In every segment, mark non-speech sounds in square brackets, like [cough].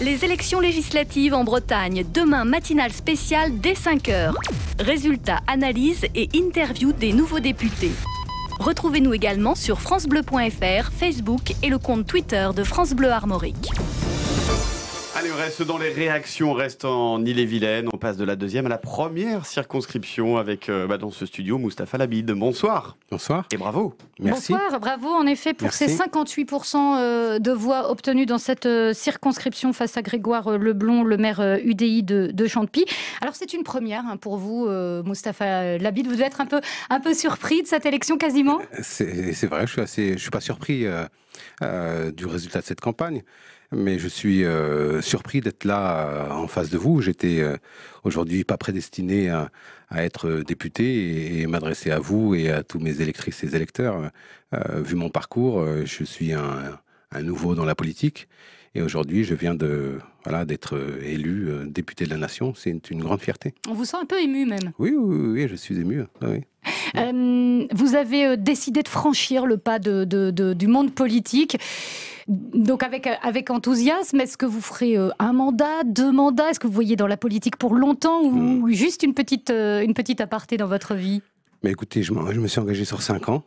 Les élections législatives en Bretagne, demain matinale spéciale dès 5h. Résultats, analyses et interviews des nouveaux députés. Retrouvez-nous également sur francebleu.fr, Facebook et le compte Twitter de France Bleu Armorique reste dans les réactions, restent reste en Ille-et-Vilaine. On passe de la deuxième à la première circonscription avec euh, bah, dans ce studio Moustapha Labide. Bonsoir. Bonsoir. Et bravo. Merci. Bonsoir, bravo en effet pour ces 58% euh, de voix obtenues dans cette euh, circonscription face à Grégoire Leblon, le maire UDI de, de Champy. Alors c'est une première hein, pour vous, Moustapha Labide. Vous devez être un peu, un peu surpris de cette élection quasiment. C'est vrai, je suis, assez, je suis pas surpris du résultat de cette campagne mais je suis euh, surpris d'être là euh, en face de vous. J'étais euh, aujourd'hui pas prédestiné à, être député et, m'adresser à vous et à tous mes électrices et électeurs. vu mon parcours, je suis un, nouveau dans la politique et aujourd'hui je viens de voilà d'être élu député de la nation. C'est une, grande fierté. On vous sent un peu ému même. Oui, oui, je suis ému. Hein, [laughs] vous avez décidé de franchir le pas du monde politique. Donc euh, avec, enthousiasme, est-ce que vous ferez euh, un mandat, deux mandats Est-ce que vous voyez dans la politique pour longtemps ou hmm. juste une petite, euh, une petite aparté dans votre vie Mais écoutez, je, me suis engagé sur cinq ans.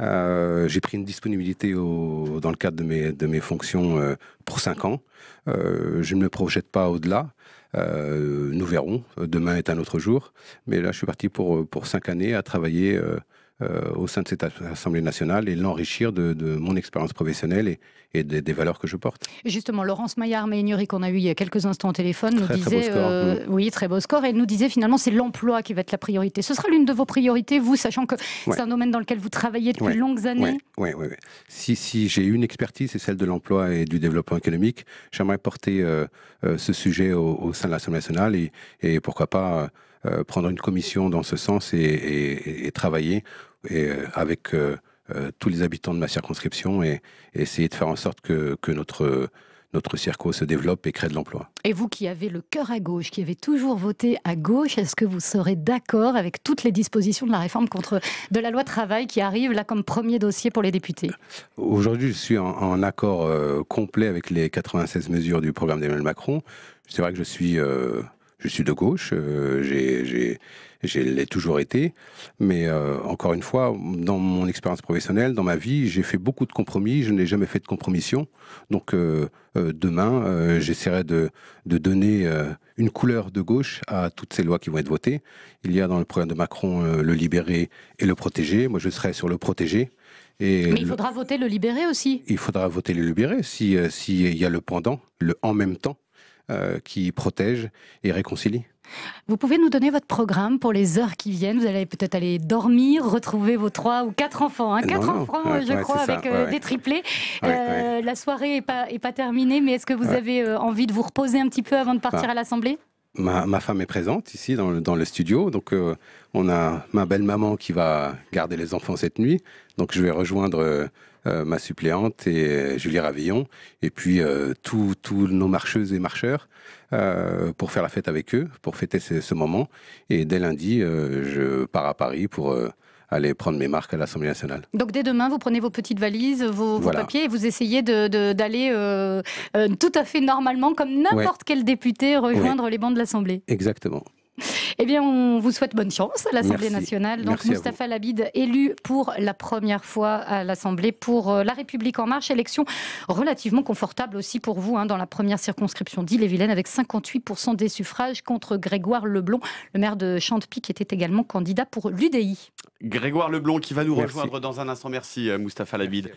j'ai pris une disponibilité dans le cadre de mes, de mes fonctions pour cinq ans. je ne me projette pas au-delà. nous verrons. Demain est un autre jour. Mais là, je suis parti pour, pour 5 années à travailler euh, au sein de cette Assemblée nationale et l'enrichir de, mon expérience professionnelle et, des, valeurs que je porte. Justement, Laurence Maillard Ménuri, qu'on a eu il y a quelques instants au téléphone, nous disait, très beau score, euh, oui. très beau score, et nous disait finalement c'est l'emploi qui va être la priorité. Ce sera l'une de vos priorités, vous, sachant que c'est un domaine dans lequel vous travaillez depuis de longues années. Oui, oui, Si, si j'ai une expertise, c'est celle de l'emploi et du développement économique. J'aimerais porter euh, ce sujet au, sein de l'Assemblée nationale et, et pourquoi pas euh, prendre une commission dans ce sens et, travailler et, euh, avec euh, tous les habitants de ma circonscription et, essayer de faire en sorte que, notre notre circo se développe et crée de l'emploi. Et vous qui avez le cœur à gauche, qui avez toujours voté à gauche, est-ce que vous serez d'accord avec toutes les dispositions de la réforme contre de la loi travail qui arrive là comme premier dossier pour les députés Aujourd'hui, je suis en, accord complet avec les 96 mesures du programme d'Emmanuel Macron. C'est vrai que je suis je suis de gauche, euh, je l'ai toujours été, mais euh, encore une fois, dans mon expérience professionnelle, dans ma vie, j'ai fait beaucoup de compromis, je n'ai jamais fait de compromission. Donc euh, demain, j'essaierai de, donner une couleur de gauche à toutes ces lois qui vont être votées. Il y a dans le programme de Macron le libérer et le protéger. Moi, je serai sur le protéger. Et Mais il faudra voter le libérer aussi. Il faudra voter le libérer s'il si, il y a le pendant, le en même temps. Euh, qui protège et réconcilie. Vous pouvez nous donner votre programme pour les heures qui viennent. Vous allez peut-être aller dormir, retrouver vos trois ou quatre enfants. Hein. Quatre enfants, je crois, avec euh, des triplés. Euh, la soirée n'est pas, est pas terminée, mais est-ce que vous avez envie de vous reposer un petit peu avant de partir à l'Assemblée Ma, femme est présente ici dans le, studio, donc euh, on a ma belle-maman qui va garder les enfants cette nuit, donc je vais rejoindre euh, euh, ma suppléante et Julie Ravillon, et puis tous nos marcheuses et marcheurs pour faire la fête avec eux, pour fêter ce moment, et dès lundi, je pars à Paris pour aller prendre mes marques à l'Assemblée nationale. Donc dès demain, vous prenez vos petites valises, vos, papiers et vous essayez d'aller euh, euh, tout à fait normalement, comme n'importe quel député, rejoindre les bancs de l'Assemblée. Exactement. Eh bien, on vous souhaite bonne chance à l'Assemblée nationale. Donc, Mustapha Moustapha Labide, élu pour la première fois à l'Assemblée pour euh, La République En Marche. Élection relativement confortable aussi pour vous hein, dans la première circonscription d'Ille-et-Vilaine avec 58% des suffrages contre Grégoire Leblon, le maire de Chantepie, qui était également candidat pour l'UDI. Grégoire Leblond qui va nous rejoindre dans un instant. Merci euh, Moustapha Labide.